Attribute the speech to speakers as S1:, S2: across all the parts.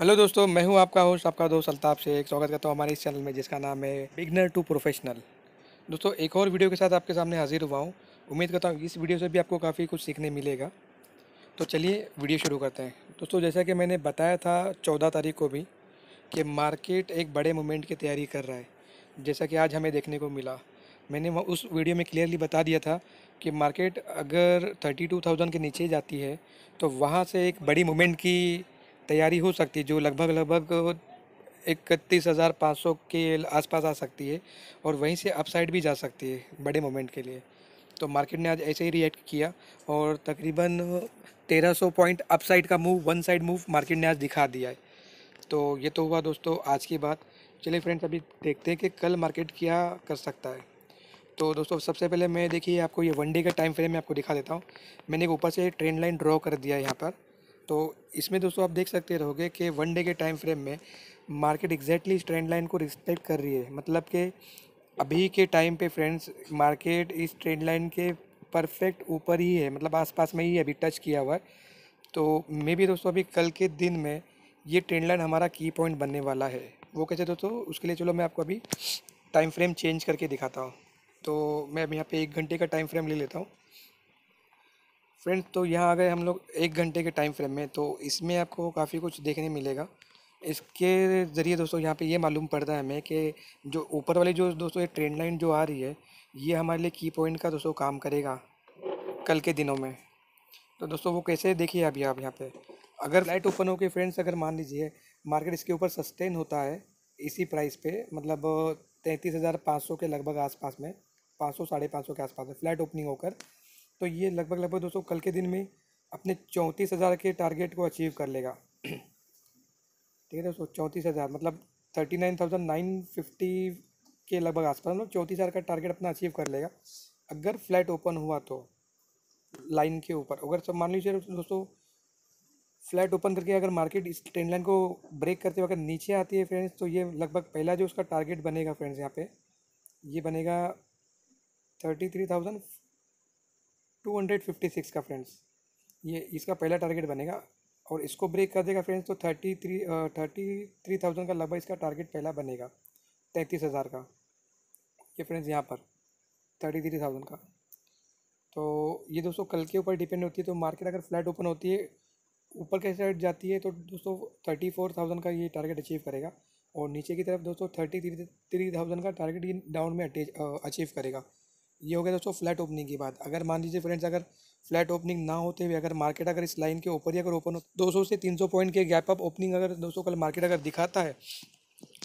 S1: hello दोस्तों मैं हूं आपका होस्ट आपका दोस्त अल्ताफ से एक स्वागत करता हूं हमारे इस चैनल में जिसका नाम है बिगनर टू प्रोफेशनल दोस्तों एक और वीडियो के साथ आपके सामने हाजिर हुआ हूं उम्मीद करता हूं इस वीडियो से भी आपको काफ़ी कुछ सीखने मिलेगा तो चलिए वीडियो शुरू करते हैं दोस्तों जैसा कि मैंने बताया था चौदह तारीख को भी कि मार्केट एक बड़े मोमेंट की तैयारी कर रहा है जैसा कि आज हमें देखने को मिला मैंने उस वीडियो में क्लियरली बता दिया था कि मार्केट अगर थर्टी टू थाउजेंड के नीचे जाती है तो वहाँ से एक बड़ी मोमेंट की तैयारी हो सकती है जो लगभग लगभग इकतीस हज़ार पाँच सौ के आसपास आ सकती है और वहीं से अपसाइड भी जा सकती है बड़े मोमेंट के लिए तो मार्केट ने आज ऐसे ही रिएक्ट किया और तकरीबन तेरह सौ पॉइंट अपसाइड का move one side move market ने आज दिखा दिया है तो ये तो हुआ दोस्तों आज की बात चलिए फ्रेंड्स अभी देखते हैं कि कल मार्केट क्या कर सकता है तो दोस्तों सबसे पहले मैं देखिए आपको ये वन डे का टाइम फ्रेम मैं आपको दिखा देता हूँ मैंने एक ऊपर से ट्रेंड लाइन ड्रॉ कर दिया है यहाँ पर तो इसमें दोस्तों आप देख सकते रहोगे कि वन डे के टाइम फ्रेम में मार्केट एग्जैक्टली इस ट्रेंड लाइन को रिस्पेक्ट कर रही है मतलब कि अभी के टाइम पे फ्रेंड्स मार्केट इस ट्रेंड लाइन के परफेक्ट ऊपर ही है मतलब आसपास में ही अभी टच किया हुआ है तो मे भी दोस्तों अभी कल के दिन में ये ट्रेंड लाइन हमारा की पॉइंट बनने वाला है वो कैसे दोस्तों उसके लिए चलो मैं आपको अभी टाइम फ्रेम चेंज करके दिखाता हूँ तो मैं अभी यहाँ पे एक घंटे का टाइम फ्रेम ले लेता हूँ फ्रेंड तो यहाँ आ गए हम लोग एक घंटे के टाइम फ्रेम में तो इसमें आपको काफ़ी कुछ देखने मिलेगा इसके ज़रिए दोस्तों यहाँ पे ये मालूम पड़ता है हमें कि जो ऊपर वाली जो दोस्तों ये ट्रेंड लाइन जो आ रही है ये हमारे लिए की पॉइंट का दोस्तों काम करेगा कल के दिनों में तो दोस्तों वो कैसे देखिए अभी आप यहाँ पर अगर लाइट ओपन होकर फ्रेंड्स अगर मान लीजिए मार्केट इसके ऊपर सस्टेन होता है इसी प्राइस पर मतलब तैंतीस हज़ार पाँच सौ के लगभग आस में पाँच सौ साढ़े पाँच सौ के आसपास में फ्लैट ओपनिंग होकर तो ये लगभग लगभग दोस्तों कल के दिन में अपने चौंतीस हज़ार के टारगेट को अचीव कर लेगा ठीक है दोस्तों चौंतीस हज़ार मतलब thirty nine thousand nine fifty के लगभग आसपास मतलब चौंतीस हज़ार का टारगेट अपना अचीव कर लेगा अगर फ्लैट ओपन हुआ तो लाइन के ऊपर अगर सब मान लीजिए दोस्तों फ्लैट ओपन करके अगर मार्केट इस ट्रेंड लाइन को ब्रेक करते हुए अगर नीचे आती है फ्रेंड्स तो ये लगभग पहला जो उसका टारगेट बनेगा फ्रेंड्स यहाँ पे ये बनेगा thirty three thousand two hundred fifty six का फ्रेंड्स ये इसका पहला टारगेट बनेगा और इसको ब्रेक कर देगा फ्रेंड्स तो thirty three thirty three thousand का लगभग इसका टारगेट पहला बनेगा तैंतीस हज़ार का ये फ्रेंड्स यहाँ पर थर्टी थ्री थाउजेंड का तो ये दोस्तों कल के ऊपर डिपेंड होती है तो मार्केट अगर फ्लैट ओपन होती है ऊपर के साइड जाती है तो दोस्तों थर्टी फोर थाउजेंड का ये टारगेट अचीव करेगा और नीचे की तरफ दोस्तों थर्टी थ्री थ्री थाउजेंड का टारगेट ये डाउन में अचीव करेगा ये हो गया दोस्तों फ्लैट ओपनिंग की बात अगर मान लीजिए फ्रेंड्स अगर फ्लैट ओपनिंग ना होते हुए अगर मार्केट अगर इस लाइन के ऊपर ही अगर ओपन हो तो दो सौ से तीन सौ पॉइंट के गैप अप ओपनिंग अगर दोस्तों कल मार्केट अगर दिखाता है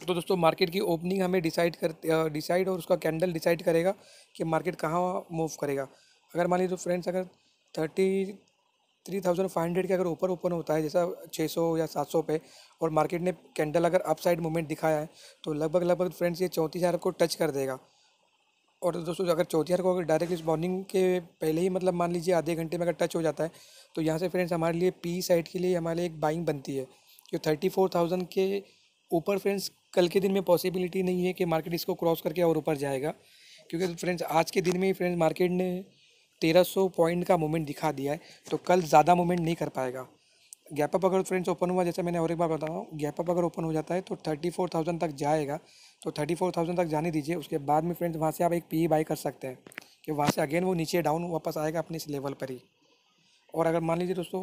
S1: तो दोस्तों मार्केट की ओपनिंग हमें डिसाइड कर डिसाइड और उसका कैंडल डिसाइड करेगा कि मार्केट कहाँ मूव करेगा अगर मान लीजिए फ्रेंड्स अगर thirty three thousand five hundred के अगर ऊपर ओपन होता है जैसा छः सौ या सात सौ पे और मार्केट ने कैंडल अगर अप साइड मूवमेंट दिखाया है तो लगभग लगभग फ्रेंड्स ये चौंतीस हज़ार को टच कर देगा और दोस्तों अगर चौथियार को अगर डायरेक्ट इस मॉर्निंग के पहले ही मतलब मान लीजिए आधे घंटे में अगर टच हो जाता है तो यहाँ से फ्रेंड्स हमारे लिए पी साइड के लिए हमारे लिए एक बाइंग बनती है जो थर्टी फोर थाउजेंड के ऊपर फ्रेंड्स कल के दिन में पॉसिबिलिटी नहीं है कि मार्केट इसको क्रॉस करके और ऊपर जाएगा क्योंकि फ्रेंड्स आज के दिन में ही फ्रेंड्स मार्केट ने तेरह सौ पॉइंट का मूवमेंट दिखा दिया है तो कल ज़्यादा मूवमेंट नहीं कर पाएगा गैप अप अगर फ्रेंड्स ओपन हुआ जैसे मैंने और एक बार बताऊँ गैप अप अगर ओपन हो जाता है तो थर्टी फोर थाउजेंड तक जाएगा तो थर्टी फोर थाउजेंड तक जाने दीजिए उसके बाद में फ्रेंड्स वहाँ से आप एक पी बाई e कर सकते हैं कि वहाँ से अगेन वो नीचे डाउन वापस आएगा अपने इस लेवल पर ही और अगर मान लीजिए दोस्तों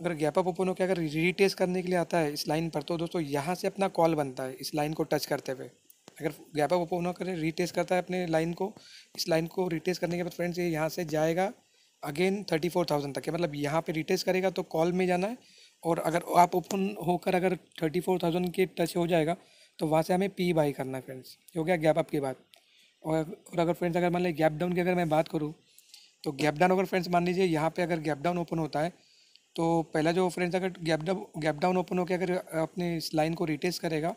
S1: अगर गैप अप ओपन होकर अगर रिटेस्ट करने के लिए आता है इस लाइन पर तो दोस्तों यहाँ से अपना कॉल बनता है इस लाइन को टच करते हुए अगर गैप अप ओपन होकर रिटेस्ट करता है अपने लाइन को इस लाइन को रीटेस्ट करने के बाद फ्रेंड्स ये यहाँ से जाएगा अगेन थर्टी फोर थाउजेंड तक मतलब यहाँ पे रिटेस्ट करेगा तो कॉल में जाना है और अगर आप ओपन होकर अगर थर्टी फोर थाउजेंड के टच हो जाएगा तो वहाँ से हमें पी बाई करना है फ्रेंड्स हो गया गैप अप की बात और अगर फ्रेंड्स अगर मान लीजिए गैप डाउन की अगर मैं बात करूँ तो गैप डाउन अगर फ्रेंड्स मान लीजिए यहाँ पे अगर गैप डाउन ओपन होता है तो पहला जो फ्रेंड्स अगर gap down gap down open होकर अगर अपने इस लाइन को रिटेस करेगा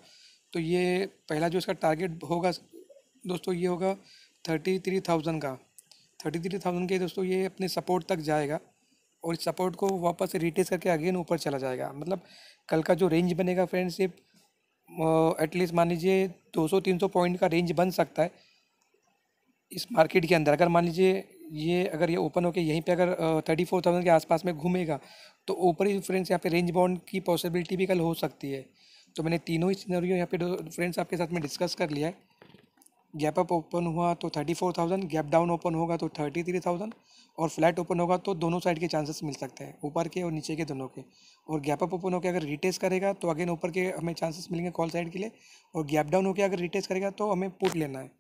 S1: तो ये पहला जो इसका टारगेट होगा दोस्तों ये होगा थर्टी थ्री थाउजेंड का थर्टी थ्री थाउजेंड के दोस्तों ये अपने सपोर्ट तक जाएगा और इस सपोर्ट को वापस रिटेस करके अगेन ऊपर चला जाएगा मतलब कल का जो रेंज बनेगा फ्रेंड्स सिर्फ एटलीस्ट मान लीजिए 200-300 पॉइंट का रेंज बन सकता है इस मार्केट के अंदर अगर मान लीजिए ये अगर ये ओपन होकर यहीं पे अगर थर्टी फोर थाउजेंड के आसपास में घूमेगा तो ऊपरी फ्रेंड्स यहाँ पे रेंज बाउंड की पॉसिबिलिटी भी कल हो सकती है तो मैंने तीनों ही सीनरियो यहाँ पे फ्रेंड्स आपके साथ में डिस्कस कर लिया है गैप अप ओपन हुआ तो thirty four thousand gap down open होगा तो थर्टी थ्री थाउजेंड और फ्लैट ओपन होगा तो दोनों साइड के चांसेस मिल सकते हैं ऊपर के और नीचे के दोनों के और गैप अप ओपन होकर अगर रिटेस करेगा तो अगेन ऊपर के हमें चांसेस मिलेंगे कॉल साइड के लिए और गैप डाउन होकर अगर रिटेस करेगा तो हमें पुट लेना है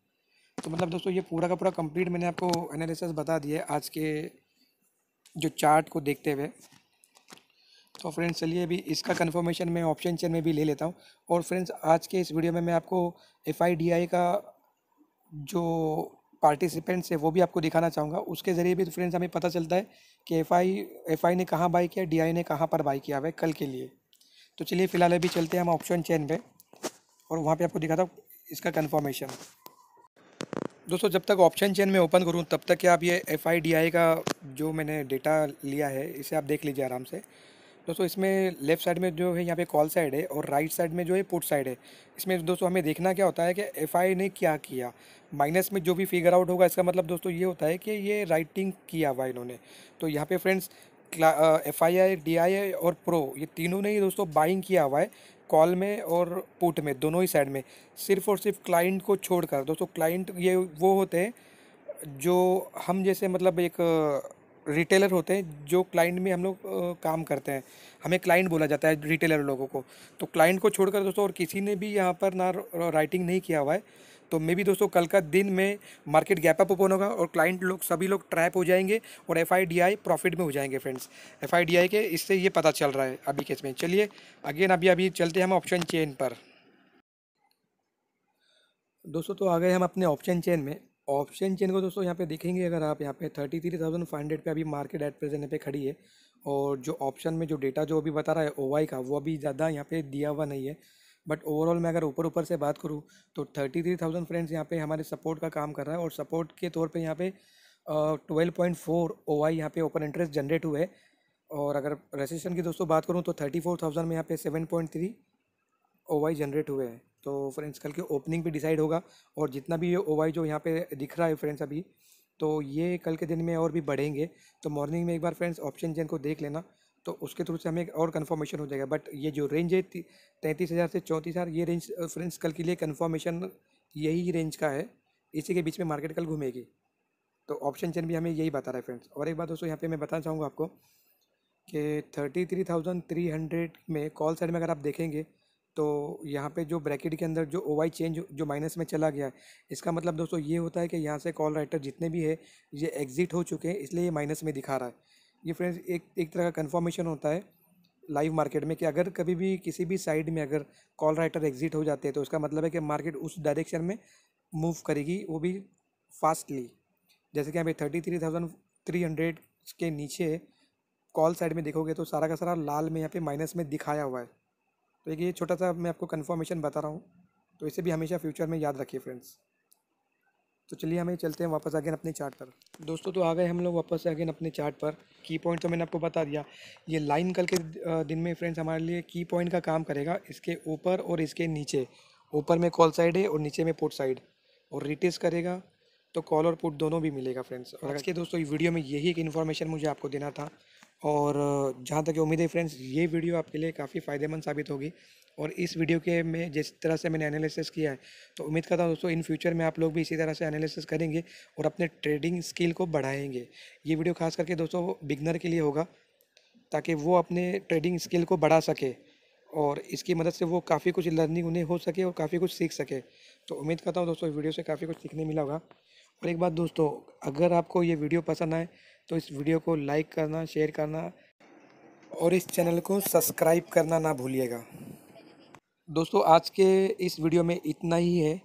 S1: तो मतलब दोस्तों ये पूरा का पूरा कंप्लीट मैंने आपको एनालिसिस बता दिया आज के जो चार्ट को देखते हुए तो फ्रेंड्स चलिए अभी इसका कन्फर्मेशन मैं ऑप्शन चेन में भी ले लेता हूँ और फ्रेंड्स आज के इस वीडियो में मैं आपको एफ का जो पार्टिसिपेंट्स है वो भी आपको दिखाना चाहूँगा उसके ज़रिए भी फ्रेंड्स हमें पता चलता है कि एफ आई एफ आई ने कहाँ बाई किया डी आई ने कहाँ पर बाई किया हुआ है कल के लिए तो चलिए फिलहाल अभी चलते हैं हम ऑप्शन चेन पे और वहाँ पे आपको दिखाता हूँ इसका कन्फर्मेशन दोस्तों जब तक ऑप्शन चेन में ओपन करूँ तब तक आप ये एफ आई डी आई का जो मैंने डेटा लिया है इसे आप देख लीजिए आराम से दोस्तों इसमें लेफ्ट साइड में जो है यहाँ पे कॉल साइड है और राइट साइड में जो है पुट साइड है इसमें दोस्तों हमें देखना क्या होता है कि एफ ने क्या किया माइनस में जो भी फिगर आउट होगा इसका मतलब दोस्तों ये होता है कि ये राइटिंग किया हुआ इन्होंने तो यहाँ पे friends F I I D I I और प्रो ये तीनों ने ही दोस्तों बाइंग किया हुआ है कॉल में और पुट में दोनों ही साइड में सिर्फ और सिर्फ क्लाइंट को छोड़कर दोस्तों क्लाइंट ये वो होते हैं जो हम जैसे मतलब एक रिटेलर होते हैं जो क्लाइंट में हम लोग काम करते हैं हमें क्लाइंट बोला जाता है रिटेलर लोगों को तो क्लाइंट को छोड़कर दोस्तों और किसी ने भी यहाँ पर ना राइटिंग नहीं किया हुआ है तो मे भी दोस्तों कल का दिन में मार्केट गैप अप ओपन होगा और क्लाइंट लोग सभी लोग ट्रैप हो जाएंगे और एफ प्रॉफिट में हो जाएंगे फ्रेंड्स एफ के इससे ये पता चल रहा है अभी केस में चलिए अगेन अभी अभी चलते हैं हम ऑप्शन चेन पर दोस्तों तो आ गए हम अपने ऑप्शन चेन में ऑप्शन चेन को दोस्तों यहाँ पे देखेंगे अगर आप यहाँ पे thirty three thousand five hundred पर अभी मार्केट एट प्रेजेंट पे खड़ी है और जो ऑप्शन में जो डेटा जो अभी बता रहा है ओ का वो अभी ज़्यादा यहाँ पे दिया हुआ नहीं है बट ओवरऑल मैं अगर ऊपर ऊपर से बात करूँ तो थर्टी थ्री थाउजेंड फ्रेंड्स यहाँ पे हमारे सपोर्ट का काम कर रहा है और सपोर्ट के तौर पर यहाँ पे twelve point four O I यहाँ पे ओपन इंटरेस्ट जनरेट हुए और अगर रेसिस्टेंस की दोस्तों बात करूँ तो थर्टी फोर थाउजेंड में यहाँ पे seven point three O I generate हुए हैं तो फ्रेंड्स कल के ओपनिंग पे डिसाइड होगा और जितना भी ये ओवाई जो यहाँ पे दिख रहा है फ्रेंड्स अभी तो ये कल के दिन में और भी बढ़ेंगे तो मॉर्निंग में एक बार फ्रेंड्स ऑप्शन चेन को देख लेना तो उसके थ्रू से हमें और कन्फर्मेशन हो जाएगा बट ये जो रेंज है तैंतीस हज़ार से चौंतीस हज़ार ये रेंज फ्रेंड्स कल के लिए कन्फर्मेशन यही रेंज का है इसी के बीच में मार्केट कल घूमेगी तो ऑप्शन चेन भी हमें यही बता रहा है फ्रेंड्स और एक बात दोस्तों यहाँ पे मैं बताना चाहूँगा आपको कि thirty three thousand three hundred में कॉल साइड में अगर आप देखेंगे तो यहाँ पे जो ब्रैकेट के अंदर जो ओ वाई चेंज जो माइनस में चला गया इसका मतलब दोस्तों ये होता है कि यहाँ से कॉल राइटर जितने भी है ये एग्ज़िट हो चुके हैं इसलिए ये माइनस में दिखा रहा है ये फ्रेंड्स एक एक तरह का कन्फर्मेशन होता है लाइव मार्केट में कि अगर कभी भी किसी भी साइड में अगर कॉल राइटर एग्ज़िट हो जाते हैं तो उसका मतलब है कि मार्केट उस डायरेक्शन में मूव करेगी वो भी फास्टली जैसे कि यहाँ thirty three thousand three hundred के नीचे कॉल साइड में देखोगे तो सारा का सारा लाल में यहाँ पे माइनस में दिखाया हुआ है तो एक ये छोटा सा मैं आपको कन्फर्मेशन बता रहा हूँ तो इसे भी हमेशा फ्यूचर में याद रखिए फ्रेंड्स तो चलिए हमें चलते हैं वापस अगेन अपने चार्ट पर दोस्तों तो आ गए हम लोग वापस अगेन अपने चार्ट पर की पॉइंट तो मैंने आपको बता दिया ये लाइन कल के दिन में फ्रेंड्स हमारे लिए की पॉइंट का काम करेगा इसके ऊपर और इसके नीचे ऊपर में कॉल साइड है और नीचे में पुट साइड और रिटेस करेगा तो कॉल और पुट दोनों भी मिलेगा फ्रेंड्स और आज के दोस्तों वीडियो में यही एक इन्फॉर्मेशन मुझे आपको देना था और जहाँ तक उम्मीद है फ्रेंड्स ये वीडियो आपके लिए काफ़ी फ़ायदेमंद साबित होगी और इस वीडियो के में जिस तरह से मैंने एनालिसिस किया है तो उम्मीद करता हूँ दोस्तों इन फ्यूचर में आप लोग भी इसी तरह से एनालिसिस करेंगे और अपने ट्रेडिंग स्किल को बढ़ाएंगे ये वीडियो खास करके दोस्तों बिगनर के लिए होगा ताकि वो अपने ट्रेडिंग स्किल को बढ़ा सके और इसकी मदद से वो काफ़ी कुछ लर्निंग उन्हें हो सके और काफ़ी कुछ सीख सके तो उम्मीद करता हूँ दोस्तों वीडियो से काफ़ी कुछ सीखने मिला होगा और एक बात दोस्तों अगर आपको ये वीडियो पसंद आए तो इस वीडियो को लाइक करना शेयर करना और इस चैनल को सब्सक्राइब करना ना भूलिएगा दोस्तों आज के इस वीडियो में इतना ही है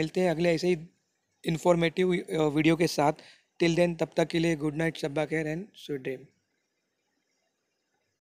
S1: मिलते हैं अगले ऐसे ही इन्फॉर्मेटिव वीडियो के साथ टिल देन तब तक के लिए गुड नाइट शब्बा खैर एंड स्वीट ड्रीम